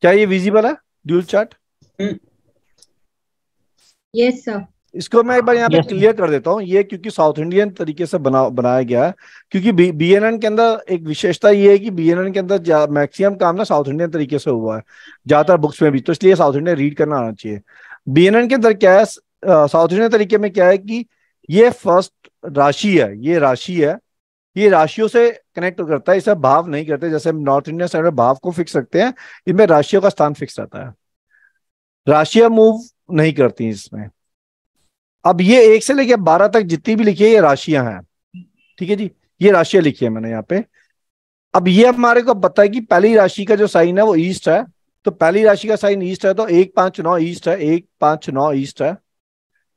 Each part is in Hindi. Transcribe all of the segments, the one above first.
क्या ये विजिबल है ड्यूल चार्ट यस सर इसको मैं एक बार यहाँ पे क्लियर कर देता हूँ ये क्योंकि साउथ इंडियन तरीके से बना बनाया गया है क्योंकि बी एन एन के अंदर एक विशेषता ये है कि बी एन एन के अंदर मैक्सिमम काम ना साउथ इंडियन तरीके से हुआ है ज्यादातर बुक्स में भी तो इसलिए साउथ इंडियन रीड करना आना चाहिए बी एन एन के अंदर क्या है साउथ इंडियन तरीके में क्या है कि ये फर्स्ट राशि है ये राशि है ये राशियों से कनेक्ट करता है इसे भाव नहीं करते जैसे नॉर्थ इंडियन साइड में भाव को फिक्स रखते हैं इनमें राशियों का स्थान फिक्स रहता है राशियां मूव नहीं करती इसमें अब ये एक से लेके बारह तक जितनी भी लिखी है ये राशियां हैं ठीक है जी ये राशियां लिखी है मैंने यहाँ पे अब ये हमारे को पता है कि पहली राशि का जो साइन है वो ईस्ट है तो पहली राशि का साइन ईस्ट है तो एक पांच नौ ईस्ट है एक पांच नौ ईस्ट है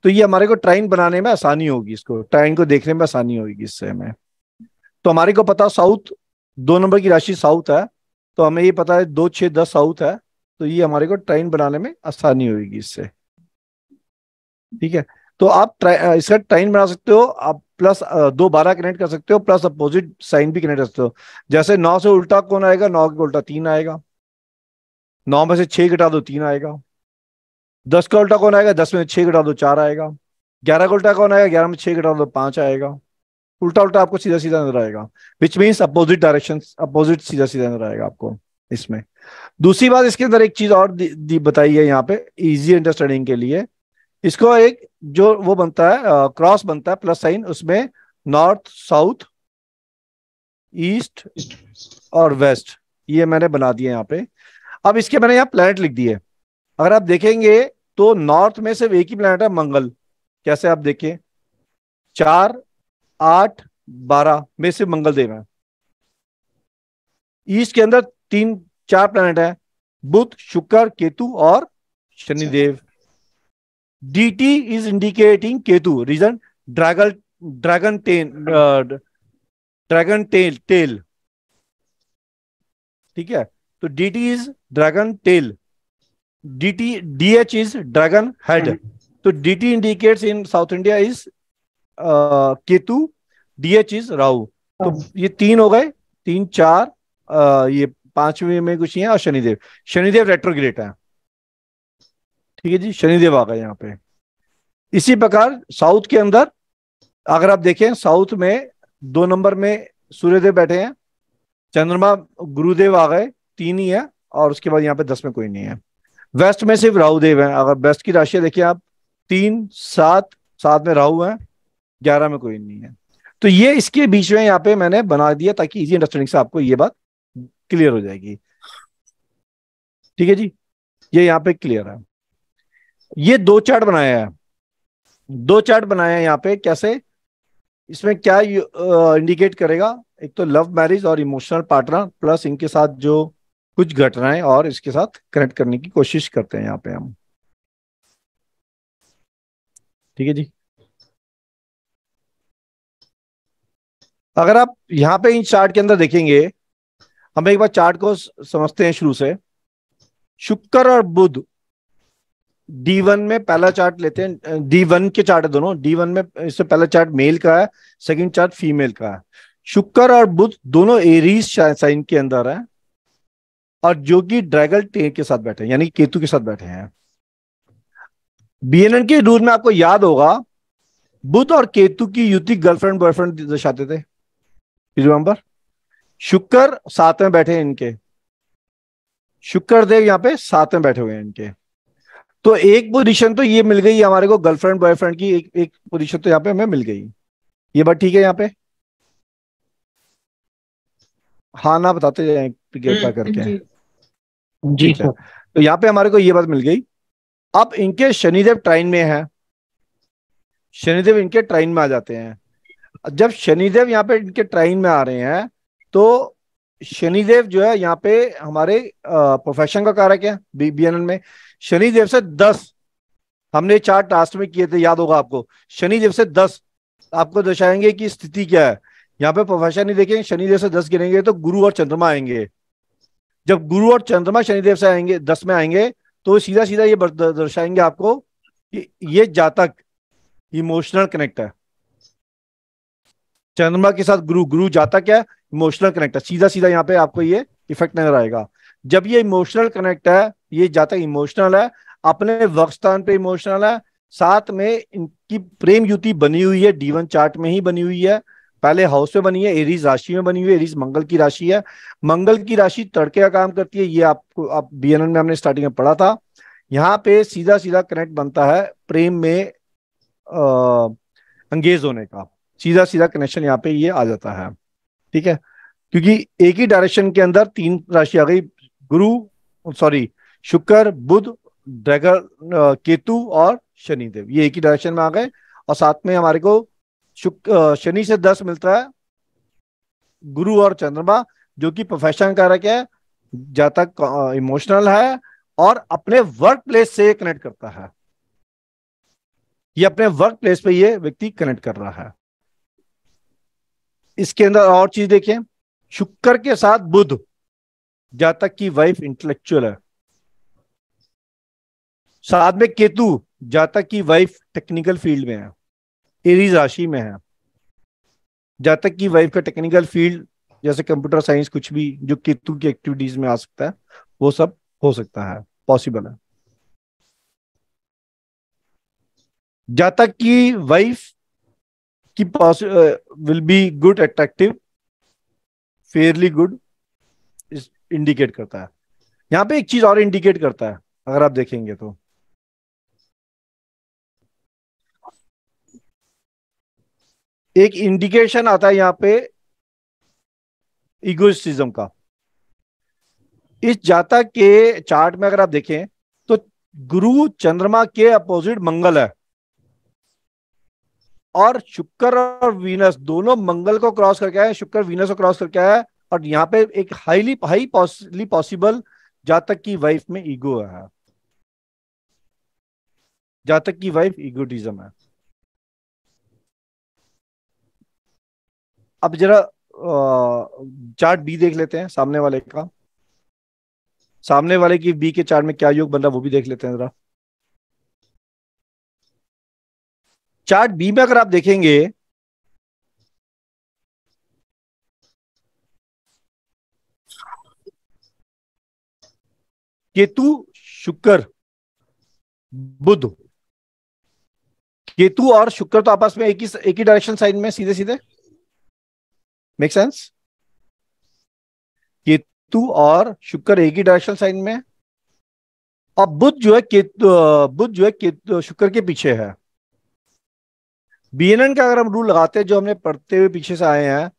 तो ये हमारे को ट्राइन बनाने में आसानी होगी इसको ट्राइन को देखने में आसानी होगी इससे हमें तो हमारे को पता साउथ दो नंबर की राशि साउथ है तो हमें ये पता है दो छः दस साउथ है तो ये हमारे को ट्राइन बनाने में आसानी होगी इससे ठीक है तो आप इसका ट्राइन बना सकते हो आप प्लस दो बारह कनेक्ट कर सकते हो प्लस अपोजिट साइन भी कनेक्ट कर सकते हो जैसे नौ से उल्टा कौन आएगा नौ का उल्टा तीन आएगा नौ में से छह घटा दो तीन आएगा दस का उल्टा कौन आएगा दस में छह घटा दो चार आएगा ग्यारह का उल्टा कौन आएगा ग्यारह में छह घटा दो पांच आएगा उल्टा उल्टा आपको सीधा सीधा नजर आएगा which means opposite direction opposite सीधा सीधा नजर आएगा आपको इसमें दूसरी बात इसके अंदर एक चीज और बताई है यहाँ पे इजी अंडरस्टैंडिंग के लिए इसको एक जो वो बनता है क्रॉस बनता है प्लस साइन उसमें नॉर्थ साउथ ईस्ट और वेस्ट ये मैंने बना दिए यहाँ पे अब इसके मैंने यहाँ प्लेनेट लिख दिए अगर आप देखेंगे तो नॉर्थ में सिर्फ एक ही प्लेनेट है मंगल कैसे आप देखें चार आठ बारह में से मंगलदेव है ईस्ट के अंदर तीन चार प्लैनेट है बुध शुक्र केतु और Shanidev D T is indicating Ketu region dragon dragon ten dragon tail tail ठीक है तो D T is dragon tail D T D H is dragon head तो D T indicate in South India is Ketu DH is Rahu तो हाँ। ये तीन हो गए तीन चार आ, ये पांचवे में कुछ ही है और शनिदेव शनिदेव रेट्रोग्रेट है ठीक है जी शनिदेव आ गए यहाँ पे इसी प्रकार साउथ के अंदर अगर आप देखें साउथ में दो नंबर में सूर्यदेव बैठे हैं चंद्रमा गुरुदेव आ गए तीन ही है और उसके बाद यहाँ पे दस में कोई नहीं है वेस्ट में सिर्फ राहुदेव है अगर वेस्ट की राशि देखिए आप तीन सात सात में राहु है ग्यारह में कोई नहीं है तो ये इसके बीच में यहाँ पे मैंने बना दिया ताकि इजी अंडरस्टैंडिंग से आपको ये बात क्लियर हो जाएगी ठीक है जी ये यहाँ पे क्लियर है ये दो चार्ट बनाया है दो चार्ट बनाया है यहाँ पे कैसे इसमें क्या इंडिकेट करेगा एक तो लव मैरिज और इमोशनल पार्टनर प्लस इनके साथ जो कुछ घटनाएं और इसके साथ कनेक्ट करने की कोशिश करते हैं यहाँ पे हम ठीक है जी अगर आप यहाँ पे इन चार्ट के अंदर देखेंगे हम एक बार चार्ट को समझते हैं शुरू से शुक्र और बुध डी वन में पहला चार्ट लेते हैं डी वन के चार्ट है दोनों डी वन में इससे पहला चार्ट मेल का है सेकंड चार्ट फीमेल का है शुक्र और बुध दोनों एरीज साइन के अंदर है और जो कि ड्रैगल टेन के साथ बैठे हैं यानी केतु के साथ बैठे हैं बीएनएन के रूल में आपको याद होगा बुध और केतु की युति गर्लफ्रेंड बॉयफ्रेंड दर्शाते थे इस नंबर शुक्र सात में बैठे इनके शुक्र देव यहाँ पे साथ में बैठे हुए हैं इनके तो एक पोजीशन तो ये मिल गई हमारे को गर्लफ्रेंड बॉयफ्रेंड की एक एक पोजीशन तो यहाँ पे हमें मिल गई ये बात ठीक है यहाँ पे हाँ ना बताते जाए कृपा हम्म, करके जी, सर तो यहाँ पे हमारे को ये बात मिल गई अब इनके शनिदेव ट्राइन में है शनिदेव इनके ट्राइन में आ जाते हैं जब शनिदेव यहाँ पे इनके ट्राइन में आ रहे हैं तो शनिदेव जो है यहाँ पे हमारे प्रोफेशन का कारक है बी में शनिदेव से दस हमने चार टास्क में किए थे याद होगा आपको शनिदेव से दस आपको दर्शाएंगे कि स्थिति क्या है यहाँ पे प्रोफेशन ही देखेंगे शनिदेव से दस गिनेंगे तो गुरु और चंद्रमा आएंगे जब गुरु और चंद्रमा शनिदेव से आएंगे दस में आएंगे तो सीधा सीधा ये दर्शाएंगे आपको कि ये जातक इमोशनल कनेक्ट है चंद्रमा के साथ गुरु गुरु जाता क्या है इमोशनल कनेक्ट है सीधा सीधा यहाँ पे आपको ये इफेक्ट नजर आएगा जब ये इमोशनल कनेक्ट है ये जाता इमोशनल है अपने वक्त स्थान पे इमोशनल है साथ में इनकी प्रेम युति बनी हुई है डीवन चार्ट में ही बनी हुई है पहले हाउस में बनी है एरीज राशि में बनी हुई है एरीज मंगल की राशि है मंगल की राशि तड़के का काम करती है ये आपको आप बी में हमने स्टार्टिंग में पढ़ा था यहाँ पे सीधा सीधा कनेक्ट बनता है प्रेम में अंगेज होने का सीधा सीधा कनेक्शन यहाँ पे ये आ जाता है ठीक है क्योंकि एक ही डायरेक्शन के अंदर तीन राशि आ गई गुरु सॉरी शुक्र बुध ड्रैगन केतु और शनिदेव ये एक ही डायरेक्शन में आ गए और साथ में हमारे को शुक्र शनि से दस मिलता है गुरु और चंद्रमा जो कि प्रोफेशन कारक है जातक इमोशनल है और अपने वर्क प्लेस से कनेक्ट करता है ये अपने वर्क प्लेस पे ये व्यक्ति कनेक्ट कर रहा है इसके अंदर और चीज देखें शुक्र के साथ बुध जातक की वाइफ इंटेलेक्चुअल है साथ में केतु जातक की वाइफ टेक्निकल फील्ड में है एरीज राशि में है जातक की वाइफ का टेक्निकल फील्ड जैसे कंप्यूटर साइंस कुछ भी जो केतु की एक्टिविटीज में आ सकता है वो सब हो सकता है पॉसिबल है जातक की wife ki pass uh, will be good attractive fairly करता है यहां पे एक चीज और इंडिकेट करता है अगर आप देखेंगे तो एक इंडिकेशन आता है यहां पे इगोइस्टिज्म का इस जाता के चार्ट में अगर आप देखें तो गुरु चंद्रमा के अपोजिट मंगल है और शुक्र और वीनस दोनों मंगल को क्रॉस करके आए शुक्र वीनस को क्रॉस करके आया और यहाँ पे एक हाईली हाई पॉसिबली पॉसिबल जातक तक की वाइफ में ईगो है जातक की वाइफ इगोटिज्म है अब जरा चार्ट बी देख लेते हैं सामने वाले का सामने वाले की बी के चार्ट में क्या योग बन रहा है वो भी देख लेते हैं जरा चार्ट बी में अगर आप देखेंगे केतु शुक्र बुध केतु और शुक्र तो आपस में एक ही एक ही डायरेक्शन साइड में सीधे सीधे मेक सेंस केतु और शुक्र एक ही डायरेक्शन साइड में और बुध जो है केतु बुध जो है केतु शुक्र के पीछे है बीएनएन का अगर हम रूल लगाते हैं जो हमने पढ़ते हुए पीछे से आए हैं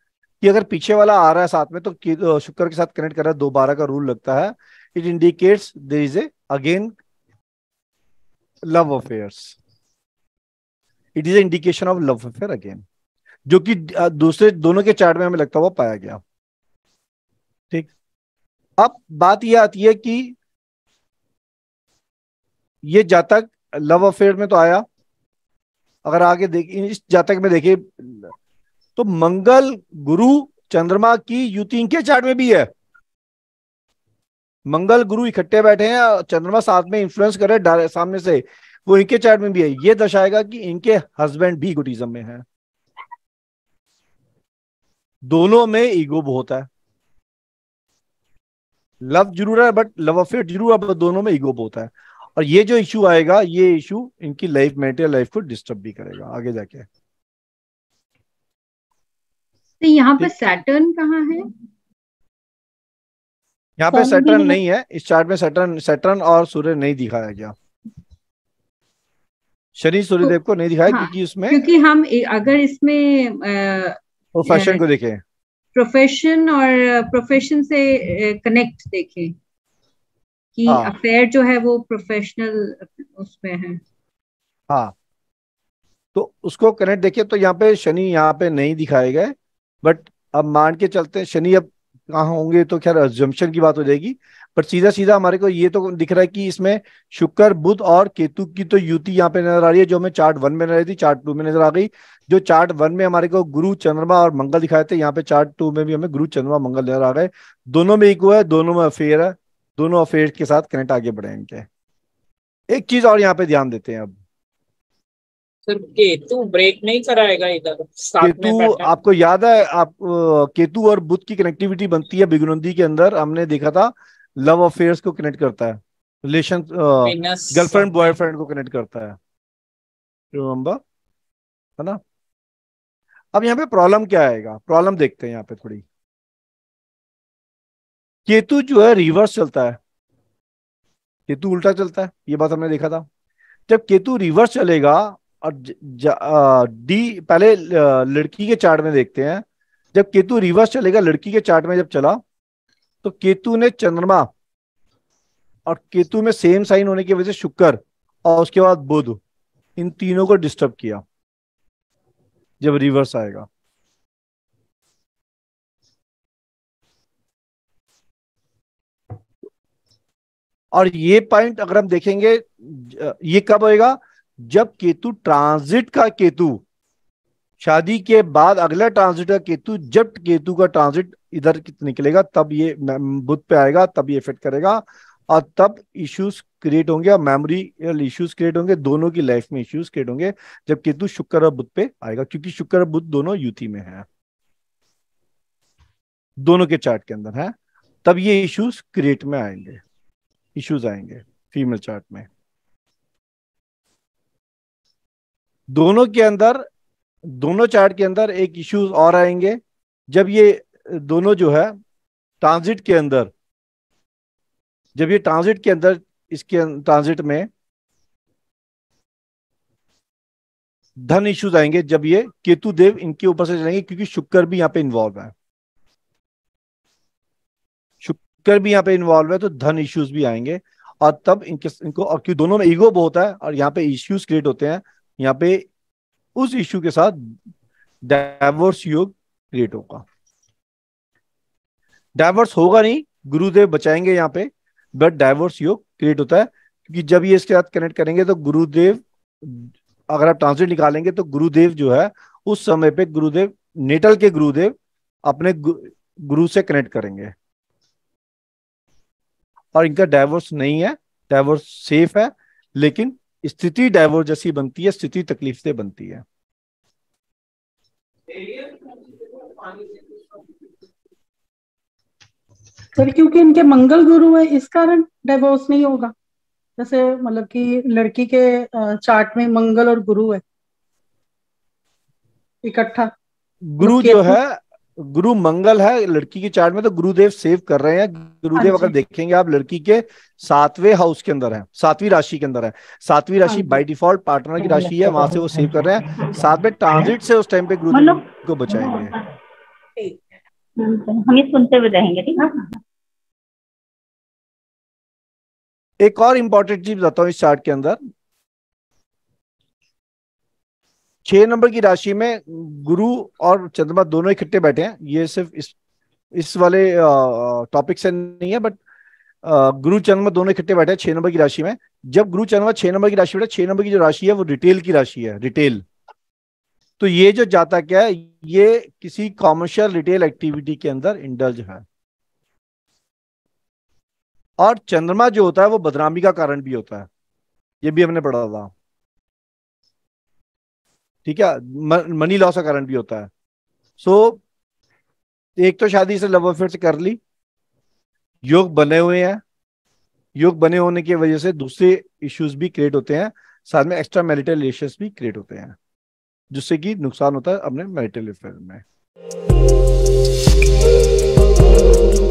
कि अगर पीछे वाला आ रहा है साथ में तो शुक्र के साथ कनेक्ट कर रहा है दो बारह का रूल लगता है it indicates there is a again love affairs it is indication of love affair again जो कि दूसरे दोनों के चार्ट में हमें लगता हुआ पाया गया ठीक अब बात यह आती है कि ये जातक लव अफेयर में तो आया अगर आगे देखिए इस जातक में देखिए तो मंगल गुरु चंद्रमा की युति इनके चार्ट में भी है मंगल गुरु इकट्ठे बैठे हैं चंद्रमा साथ में इन्फ्लुएंस कर रहे हैं सामने से वो इनके चार्ट में भी है ये दर्शाएगा कि इनके हस्बैंड भी गुटिज्म में है दोनों में ईगो बहुत है लव जरूर है बट लव अफेयर जरूर है बट दोनों में ईगो बहुत है और ये जो इशू आएगा ये इशू इनकी लाइफ मेटेरियल लाइफ को डिस्टर्ब भी करेगा आगे जाके तो यहाँ पर सैटर्न कहाँ है यहाँ पे सैटर्न नहीं है इस चार्ट में सैटर्न सैटर्न और सूर्य नहीं दिखाया गया शनि सूर्य तो देव को नहीं दिखाया हाँ, क्योंकि उसमें क्योंकि हम अगर इसमें प्रोफेशन को देखें प्रोफेशन और प्रोफेशन से कनेक्ट देखें कि हाँ. अफेयर जो है वो प्रोफेशनल उसमें है हाँ तो उसको कनेक्ट देखिए तो यहाँ पे शनि यहाँ पे नहीं दिखाए गए बट अब मान के चलते हैं शनि अब कहा होंगे तो खैर जमशन की बात हो जाएगी पर सीधा सीधा हमारे को ये तो दिख रहा है कि इसमें शुक्र बुध और केतु की तो युति यहाँ पे नजर आ रही है जो हमें चार्ट वन में नजर आई थी चार्ट टू में नजर आ गई जो चार्ट वन में हमारे को गुरु चंद्रमा और मंगल दिखाए थे यहाँ पे चार्ट टू में भी हमें गुरु चंद्रमा मंगल नजर आ गए दोनों में इको है दोनों में अफेयर है दोनों अफेयर के साथ कनेक्ट आगे बढ़े इनके एक चीज और यहाँ पे ध्यान देते हैं अब सर केतु ब्रेक नहीं कराएगा इधर केतु आपको याद है आप केतु और बुद्ध की कनेक्टिविटी बनती है बिगुनंदी के अंदर हमने देखा था लव अफेयर्स को कनेक्ट करता है रिलेशन गर्लफ्रेंड बॉयफ्रेंड को कनेक्ट करता है रिमेम्बर है ना अब यहाँ पे प्रॉब्लम क्या आएगा प्रॉब्लम देखते हैं यहाँ पे थोड़ी केतु जो है रिवर्स चलता है केतु उल्टा चलता है ये बात हमने देखा था जब केतु रिवर्स चलेगा और डी पहले लड़की के चार्ट में देखते हैं जब केतु रिवर्स चलेगा लड़की के चार्ट में जब चला तो केतु ने चंद्रमा और केतु में सेम साइन होने की वजह से शुक्र और उसके बाद बुध इन तीनों को डिस्टर्ब किया जब रिवर्स आएगा और ये पॉइंट अगर हम देखेंगे ये कब होएगा जब केतु ट्रांजिट का केतु शादी के बाद अगला ट्रांजिट का केतु जब केतु का ट्रांजिट इधर निकलेगा तब ये बुध पे आएगा तब ये इफेक्ट करेगा और तब इश्यूज क्रिएट होंगे और मेमोरी इश्यूज क्रिएट होंगे दोनों की लाइफ में इश्यूज क्रिएट होंगे जब केतु शुक्र और बुध पे आएगा क्योंकि शुक्र और बुध दोनों युति में है दोनों के चार्ट के अंदर है तब ये इश्यूज क्रिएट में आएंगे इश्यूज आएंगे फीमेल चार्ट में दोनों के अंदर दोनों चार्ट के अंदर एक इश्यूज और आएंगे जब ये दोनों जो है ट्रांजिट के अंदर जब ये ट्रांजिट के अंदर इसके ट्रांजिट अं, में धन इश्यूज आएंगे जब ये केतु देव इनके ऊपर से चलेंगे क्योंकि शुक्र भी यहाँ पे इन्वॉल्व है कर भी यहाँ पे इन्वॉल्व है तो धन इश्यूज भी आएंगे और तब इनके इनको और क्यों दोनों में ईगो बहुत है और यहाँ पे इश्यूज क्रिएट होते हैं यहाँ पे उस इश्यू के साथ डाइवर्स योग क्रिएट होगा डाइवर्स होगा नहीं गुरुदेव बचाएंगे यहाँ पे बट डाइवर्स योग क्रिएट होता है क्योंकि जब ये इसके साथ कनेक्ट करेंगे तो गुरुदेव अगर आप ट्रांसलेट निकालेंगे तो गुरुदेव जो है उस समय पे गुरुदेव नेटल के गुरुदेव अपने गुरु से कनेक्ट करेंगे और इनका डाइवोर्स नहीं है डाइवोर्स सेफ है लेकिन स्थिति डाइवोर्स जैसी बनती है स्थिति तकलीफ से बनती है सर क्योंकि इनके मंगल गुरु है इस कारण डाइवोर्स नहीं होगा जैसे मतलब कि लड़की के चार्ट में मंगल और गुरु है इकट्ठा गुरु जो है गुरु मंगल है लड़की के चार्ट में तो गुरुदेव सेव कर रहे हैं गुरुदेव हाँ अगर देखेंगे आप लड़की के सातवें हाउस के अंदर है सातवीं राशि के अंदर है सातवीं हाँ राशि बाय डिफॉल्ट पार्टनर की राशि है वहां से वो सेव कर रहे हैं सातवें ट्रांजिट से उस टाइम पे गुरुदेव मतलब को बचाएंगे हम ये सुनते हुए रहेंगे एक और इम्पोर्टेंट चीज बताता हूँ इस चार्ट के अंदर छह नंबर की राशि में गुरु और चंद्रमा दोनों इकट्ठे बैठे हैं ये सिर्फ इस इस वाले टॉपिक से नहीं है बट गुरु चंद्रमा दोनों इकट्ठे बैठे हैं छह नंबर की राशि में जब गुरु चंद्रमा छह नंबर की राशि बैठे छह नंबर की जो राशि है वो रिटेल की राशि है रिटेल तो ये जो जाता क्या है ये किसी कॉमर्शियल रिटेल एक्टिविटी के अंदर इंडल्ज है और चंद्रमा जो होता है वो बदनामी का कारण भी होता है ये भी हमने पढ़ा था ठीक है मनी लॉस का कारण भी होता है सो so, एक तो शादी से लव अफेयर से कर ली योग बने हुए हैं योग बने होने की वजह से दूसरे इश्यूज भी क्रिएट होते हैं साथ में एक्स्ट्रा मैरिटल रिलेशन भी क्रिएट होते हैं जिससे कि नुकसान होता है अपने मैरिटल अफेयर में